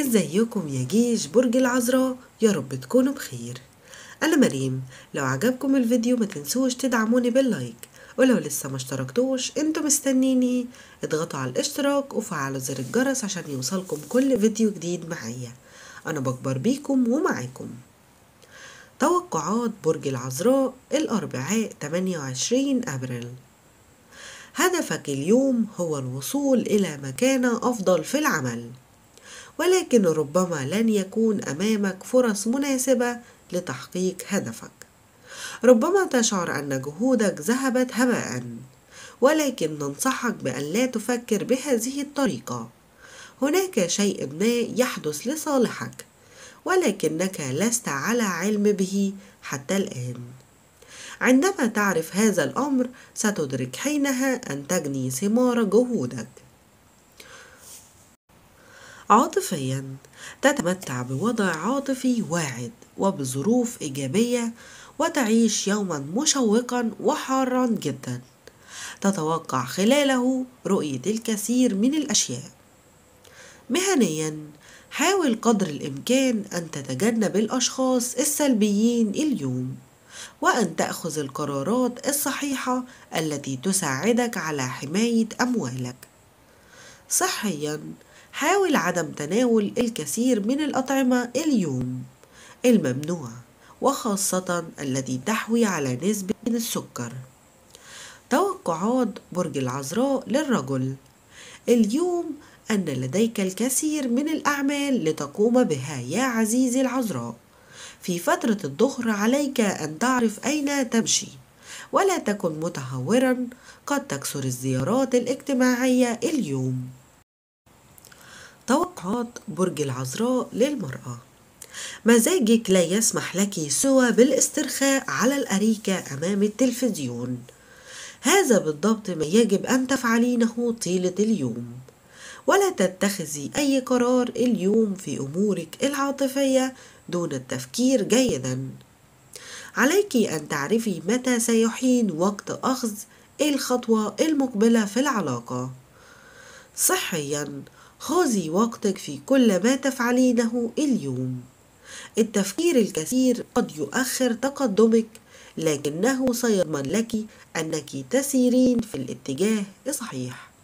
ازيكم يا جيش برج العذراء يا رب تكونوا بخير انا مريم لو عجبكم الفيديو ما تنسوش تدعموني باللايك ولو لسه ما اشتركتوش انتوا مستنيني اضغطوا على الاشتراك وفعلوا زر الجرس عشان يوصلكم كل فيديو جديد معايا انا بكبر بيكم ومعاكم توقعات برج العذراء الاربعاء 28 ابريل هدفك اليوم هو الوصول الى مكانه افضل في العمل ولكن ربما لن يكون امامك فرص مناسبه لتحقيق هدفك ربما تشعر ان جهودك ذهبت هباء ولكن ننصحك بان لا تفكر بهذه الطريقه هناك شيء ما يحدث لصالحك ولكنك لست على علم به حتى الان عندما تعرف هذا الامر ستدرك حينها ان تجني ثمار جهودك عاطفيا تتمتع بوضع عاطفي واعد وبظروف إيجابية وتعيش يوما مشوقا وحارا جدا تتوقع خلاله رؤية الكثير من الأشياء مهنيا حاول قدر الإمكان أن تتجنب الأشخاص السلبيين اليوم وأن تأخذ القرارات الصحيحة التي تساعدك على حماية أموالك صحيا حاول عدم تناول الكثير من الأطعمة اليوم الممنوعة وخاصة التي تحوي على نسبة من السكر توقعات برج العذراء للرجل اليوم أن لديك الكثير من الأعمال لتقوم بها يا عزيزي العذراء في فترة الظهر عليك أن تعرف أين تمشي ولا تكن متهورا قد تكثر الزيارات الاجتماعية اليوم صفحات برج العذراء للمرأة مزاجك لا يسمح لك سوى بالاسترخاء على الأريكة أمام التلفزيون هذا بالضبط ما يجب أن تفعلينه طيلة اليوم ولا تتخذي أي قرار اليوم في أمورك العاطفية دون التفكير جيدا عليك أن تعرفي متى سيحين وقت أخذ الخطوة المقبلة في العلاقة صحيا خذي وقتك في كل ما تفعلينه اليوم التفكير الكثير قد يؤخر تقدمك لكنه سيضمن لك أنك تسيرين في الاتجاه الصحيح